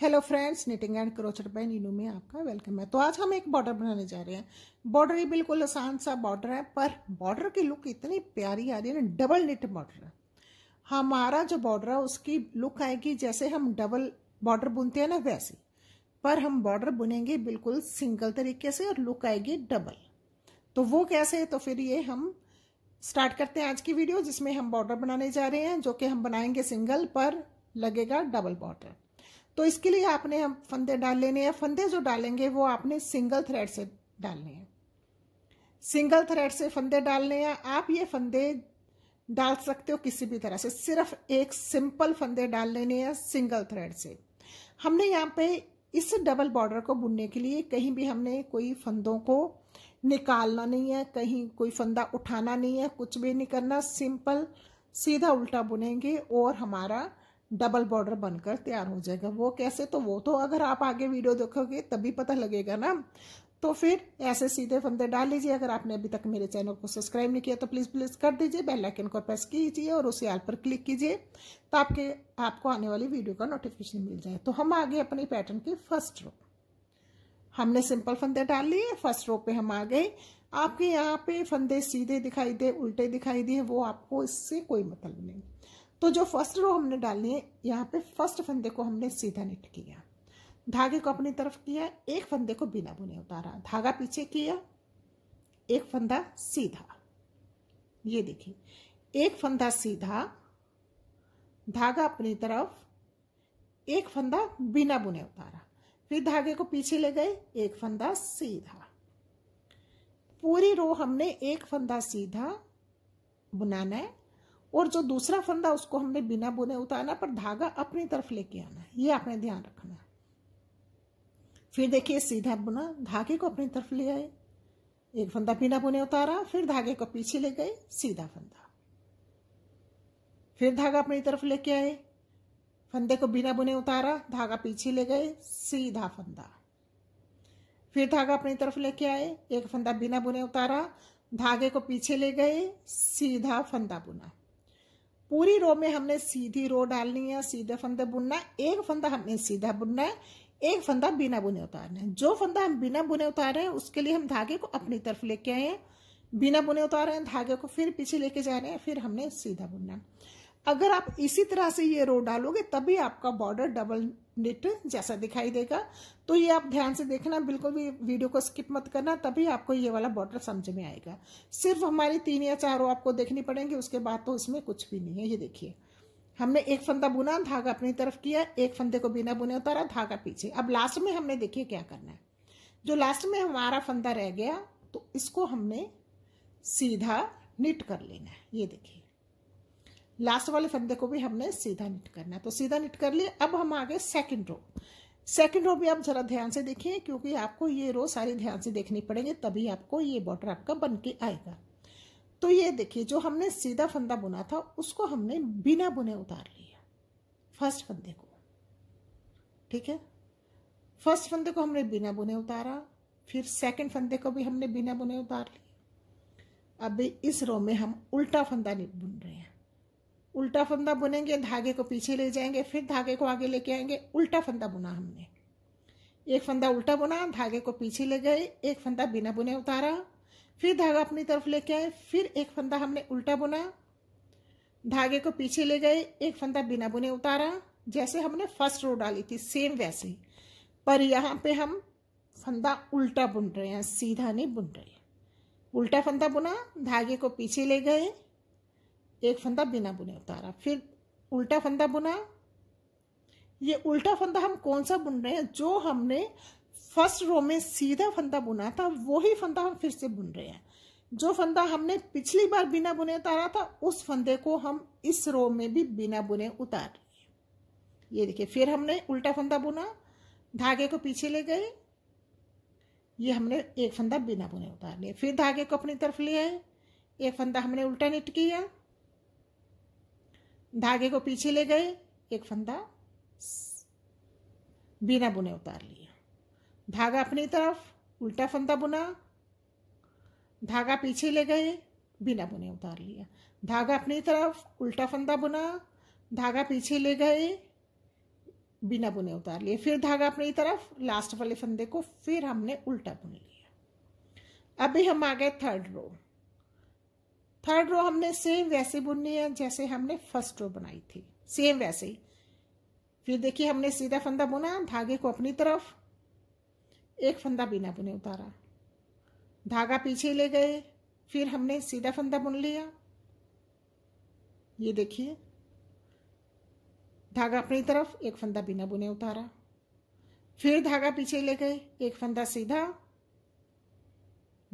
hello friends knitting and crochet by Neenu में आपका welcome है तो आज हम एक बॉर्डर बनाने जा रहे हैं बॉर्डर ही बिल्कुल आसान सा बॉर्डर है पर बॉर्डर की लुक इतनी प्यारी आ रही है ना डबल निट बॉर्डर है हमारा जो बॉर्डर है उसकी लुक आएगी जैसे हम डबल बॉर्डर बुनते हैं ना वैसे पर हम बॉर्डर बुनेंगे बिल्कुल सिंगल तरीके से और लुक आएगी डबल तो वो कैसे तो फिर ये हम स्टार्ट करते हैं आज की वीडियो जिसमें हम बॉर्डर बनाने जा रहे हैं जो कि हम बनाएंगे सिंगल पर लगेगा डबल बॉर्डर तो इसके लिए आपने हम फंदे डाल लेने हैं फंदे जो डालेंगे वो आपने सिंगल थ्रेड से डालने हैं सिंगल थ्रेड से फंदे डालने हैं आप ये फंदे डाल सकते हो किसी भी तरह से सिर्फ एक सिंपल फंदे डाल लेने हैं सिंगल थ्रेड से हमने यहाँ पे इस डबल बॉर्डर को बुनने के लिए कहीं भी हमने कोई फंदों को निकालना नहीं है कहीं कोई फंदा उठाना नहीं है कुछ भी नहीं करना सिंपल सीधा उल्टा बुनेंगे और हमारा डबल बॉर्डर बनकर तैयार हो जाएगा वो कैसे तो वो तो अगर आप आगे वीडियो देखोगे तभी पता लगेगा ना तो फिर ऐसे सीधे फंदे डाल लीजिए अगर आपने अभी तक मेरे चैनल को सब्सक्राइब नहीं किया तो प्लीज़ प्लीज़ कर दीजिए बेल आइकन को प्रेस कीजिए और उसे आल पर क्लिक कीजिए तो आपके आपको आने वाली वीडियो का नोटिफिकेशन मिल जाए तो हम आगे अपने पैटर्न की फर्स्ट रो हमने सिंपल फंदे डाल लिए फर्स्ट रो पे हम आ गए आपके यहाँ पे फंदे सीधे दिखाई दे उल्टे दिखाई दिए वो आपको इससे कोई मतलब नहीं तो जो फर्स्ट रो हमने डालनी है यहाँ पे फर्स्ट फंदे को हमने सीधा निट किया धागे को अपनी तरफ किया एक फंदे को बिना बुने उतारा धागा पीछे किया एक फंदा सीधा ये देखिए एक फंदा सीधा धागा अपनी तरफ एक फंदा बिना बुने उतारा फिर धागे को पीछे ले गए एक फंदा सीधा पूरी रो हमने एक फंदा सीधा बुनाना है और जो दूसरा फंदा उसको हमने बिना बुने उतारना पर धागा अपनी तरफ लेके आना ये आपने ध्यान रखना फिर देखिए सीधा बुना धागे को अपनी तरफ ले आए एक फंदा बिना बुने उतारा फिर धागे को पीछे ले गए सीधा फंदा फिर धागा अपनी तरफ लेके आए फंदे को बिना बुने उतारा धागा पीछे ले गए सीधा फंदा फिर धागा अपनी तरफ लेके आए एक फंदा बिना बुने उतारा धागे को पीछे ले गए सीधा फंदा बुना पूरी रो में हमने सीधी रो डालनी है सीधे फंदे बुनना एक फंदा हमने सीधा बुनना है एक फंदा बिना बुने उतारना है जो फंदा हम बिना बुने उतारे हैं उसके लिए हम धागे को अपनी तरफ लेके आए हैं बिना बुने उतारे हैं धागे को फिर पीछे लेके जा रहे हैं फिर हमने सीधा बुनना अगर आप इसी तरह से ये रो डालोगे तभी आपका बॉर्डर डबल निट जैसा दिखाई देगा तो ये आप ध्यान से देखना बिल्कुल भी वीडियो को स्किप मत करना तभी आपको ये वाला बॉर्डर समझ में आएगा सिर्फ हमारी तीन या चारों आपको देखनी पड़ेंगे उसके बाद तो उसमें कुछ भी नहीं है ये देखिए हमने एक फंदा बुना धागा अपनी तरफ किया एक फंदे को बिना बुने उतारा धागा पीछे अब लास्ट में हमने देखिए क्या करना है जो लास्ट में हमारा फंदा रह गया तो इसको हमने सीधा निट कर लेना है ये देखिए लास्ट वाले फंदे को भी हमने सीधा निट करना है तो सीधा निट कर लिए अब हम आ गए सेकेंड रो सेकेंड रो भी आप ज़रा ध्यान से देखिए क्योंकि आपको ये रो सारी ध्यान से देखनी पड़ेंगे तभी आपको ये बॉर्डर आपका बन के आएगा तो ये देखिए जो हमने सीधा फंदा बुना था उसको हमने बिना बुने उतार लिया फर्स्ट फंदे को ठीक है फर्स्ट फंदे को हमने बिना बुने उतारा फिर सेकंड फंदे को भी हमने बिना बुने उतार लिया अभी इस रो में हम उल्टा फंदा बुन रहे हैं उल्टा फंदा बुनेंगे धागे को पीछे ले जाएंगे फिर धागे को आगे लेके आएंगे उल्टा फंदा बुना हमने एक फंदा उल्टा बुना धागे को पीछे ले गए एक फंदा बिना बुने उतारा फिर धागा अपनी तरफ लेके आए फिर एक फंदा हमने उल्टा बुना धागे को पीछे ले गए एक फंदा बिना बुने उतारा जैसे हमने फर्स्ट रो डाली थी सेम वैसे पर यहाँ पे हम फंदा उल्टा बुन रहे हैं सीधा नहीं बुन रहे उल्टा फंदा बुना धागे को पीछे ले गए एक फंदा बिना बुने उतारा फिर उल्टा फंदा बुना ये उल्टा फंदा हम कौन सा बुन रहे हैं जो हमने फर्स्ट रो में सीधा फंदा बुना था वही फंदा हम फिर से बुन रहे हैं जो फंदा हमने पिछली बार बिना बुने उतारा था उस फंदे को हम इस रो में भी बिना बुने उतार रहे हैं ये देखिए फिर हमने उल्टा फंदा बुना धागे को पीछे ले गए ये हमने एक फंदा बिना बुने उतार लिया फिर धागे को अपनी तरफ ले आए एक फंदा हमने उल्टा निट किया धागे को पीछे ले गए एक फंदा बिना बुने उतार लिया धागा अपनी तरफ उल्टा फंदा बुना धागा पीछे ले गए बिना बुने उतार लिया धागा अपनी तरफ उल्टा फंदा बुना धागा पीछे ले गए बिना बुने उतार लिए फिर धागा अपनी तरफ लास्ट वाले फंदे को फिर हमने उल्टा बुन लिया अभी हम आ गए थर्ड रो थर्ड रो हमने सेम वैसे बुननी है जैसे हमने फर्स्ट रो बनाई थी सेम वैसे ही फिर देखिए हमने सीधा फंदा बुना धागे को अपनी तरफ एक फंदा बिना बुने उतारा धागा पीछे ले गए फिर हमने सीधा फंदा बुन लिया ये देखिए धागा अपनी तरफ एक फंदा बिना बुने उतारा फिर धागा पीछे ले गए एक फंदा सीधा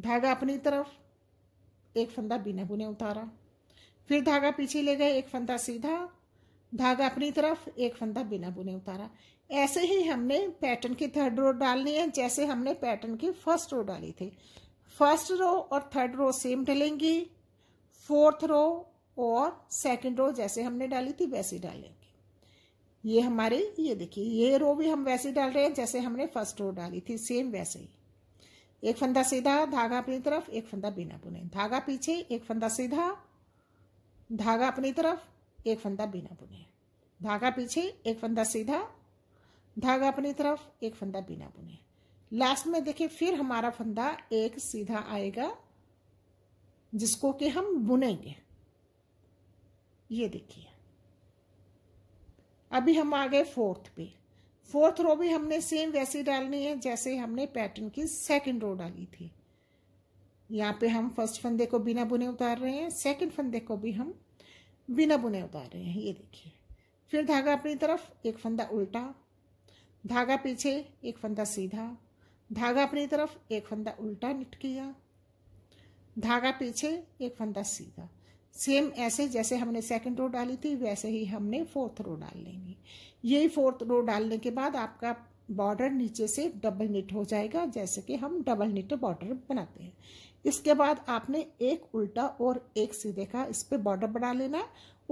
धागा अपनी तरफ एक फंदा बिना बुने उतारा फिर धागा पीछे ले गए एक फंदा सीधा धागा अपनी तरफ एक फंदा बिना बुने उतारा ऐसे ही हमने पैटर्न की थर्ड रो डालनी है जैसे हमने पैटर्न की फर्स्ट रो डाली थी फर्स्ट रो और थर्ड रो सेम डलेंगी फोर्थ रो और सेकंड रो जैसे हमने डाली थी वैसे डालेंगे ये हमारी ये देखिए ये रो भी हम वैसे डाल रहे हैं जैसे हमने फर्स्ट रो डाली थी सेम वैसे ही एक फंदा सीधा धागा अपनी तरफ एक फंदा बिना बुने धागा पीछे एक फंदा सीधा धागा अपनी तरफ एक फंदा बिना बुने धागा पीछे एक फंदा सीधा धागा अपनी तरफ एक फंदा बिना बुने लास्ट में देखिए फिर हमारा फंदा एक सीधा आएगा जिसको कि हम बुनेंगे ये देखिए अभी हम आ गए फोर्थ पे फोर्थ रो भी हमने सेम वैसी डालनी है जैसे हमने पैटर्न की सेकंड रो डाली थी यहाँ पे हम फर्स्ट फंदे को बिना बुने उतार रहे हैं सेकंड फंदे को भी हम बिना बुने उतार रहे हैं ये देखिए फिर धागा अपनी तरफ एक फंदा उल्टा धागा पीछे एक फंदा सीधा धागा अपनी तरफ एक फंदा उल्टा निट किया धागा पीछे एक फंदा सीधा सेम ऐसे जैसे हमने सेकंड रो डाली थी वैसे ही हमने फोर्थ रो डाल लेनी ये फोर्थ रो डालने के बाद आपका बॉर्डर नीचे से डबल निट हो जाएगा जैसे कि हम डबल निट बॉर्डर बनाते हैं इसके बाद आपने एक उल्टा और एक सीधे का इस पर बॉर्डर बना लेना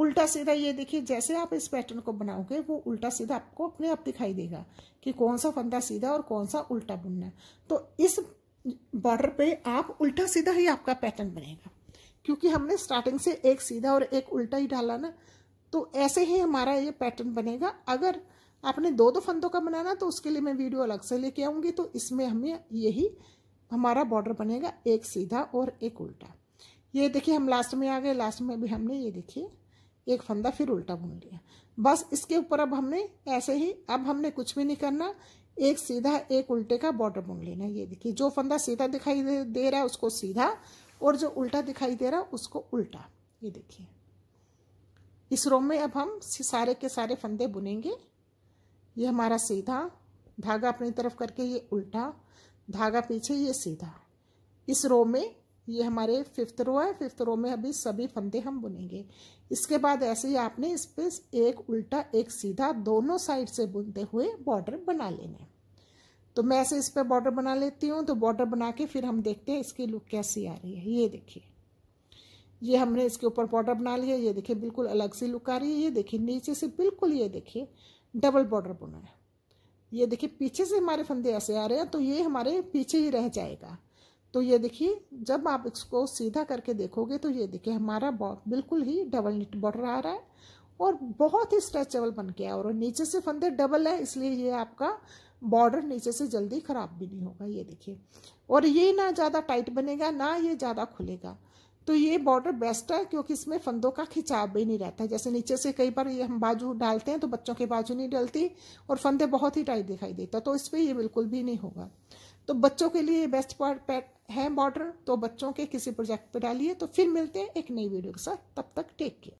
उल्टा सीधा ये देखिए जैसे आप इस पैटर्न को बनाओगे वो उल्टा सीधा आपको अपने आप दिखाई देगा कि कौन सा फंदा सीधा और कौन सा उल्टा बुनना तो इस बॉर्डर पे आप उल्टा सीधा ही आपका पैटर्न बनेगा क्योंकि हमने स्टार्टिंग से एक सीधा और एक उल्टा ही डाला ना तो ऐसे ही हमारा ये पैटर्न बनेगा अगर आपने दो दो फंदों का बनाना तो उसके लिए मैं वीडियो अलग से लेके आऊँगी तो इसमें हमें यही हमारा बॉर्डर बनेगा एक सीधा और एक उल्टा ये देखिए हम लास्ट में आ गए लास्ट में भी हमने ये देखिए एक फंदा फिर उल्टा बुन लिया बस इसके ऊपर अब हमने ऐसे ही अब हमने कुछ भी नहीं करना एक सीधा एक उल्टे का बॉर्डर बुन लेना ये देखिए जो फंदा सीधा दिखाई दे रहा है उसको सीधा और जो उल्टा दिखाई दे रहा है उसको उल्टा ये देखिए इस रो में अब हम सारे के सारे फंदे बुनेंगे ये हमारा सीधा धागा अपनी तरफ करके ये उल्टा धागा पीछे ये सीधा इस रो में ये हमारे फिफ्थ रो है फिफ्थ रो में अभी सभी फंदे हम बुनेंगे इसके बाद ऐसे ही आपने इस पर एक उल्टा एक सीधा दोनों साइड से बुनते हुए बॉर्डर बना लेने तो मैं ऐसे इस पर बॉर्डर बना लेती हूँ तो बॉर्डर बना के फिर हम देखते हैं इसकी लुक कैसी आ रही है ये देखिए ये हमने इसके ऊपर बॉर्डर बना लिया ये देखिए बिल्कुल अलग सी लुक आ रही है ये देखिए नीचे से बिल्कुल ये देखिए डबल बॉर्डर बुना है ये देखिए पीछे से हमारे फंदे ऐसे आ रहे हैं तो ये हमारे पीछे ही रह जाएगा तो ये देखिए जब आप इसको सीधा करके देखोगे तो ये देखिए हमारा बिल्कुल ही डबल निट बॉर्डर आ रहा है और बहुत ही स्ट्रेचेबल बन के आया और नीचे से फंदे डबल है इसलिए ये आपका बॉर्डर नीचे से जल्दी ख़राब भी नहीं होगा ये देखिए और ये ना ज़्यादा टाइट बनेगा ना ये ज़्यादा खुलेगा तो ये बॉर्डर बेस्ट है क्योंकि इसमें फंदों का खिंचाव भी नहीं रहता जैसे नीचे से कई बार ये हम बाजू डालते हैं तो बच्चों के बाजू नहीं डलती और फंदे बहुत ही टाइट दिखाई देता तो इस पर ये बिल्कुल भी नहीं होगा तो बच्चों के लिए बेस्ट पैट है बॉर्डर तो बच्चों के किसी प्रोजेक्ट पर डालिए तो फिर मिलते हैं एक नई वीडियो के साथ तब तक टेक केयर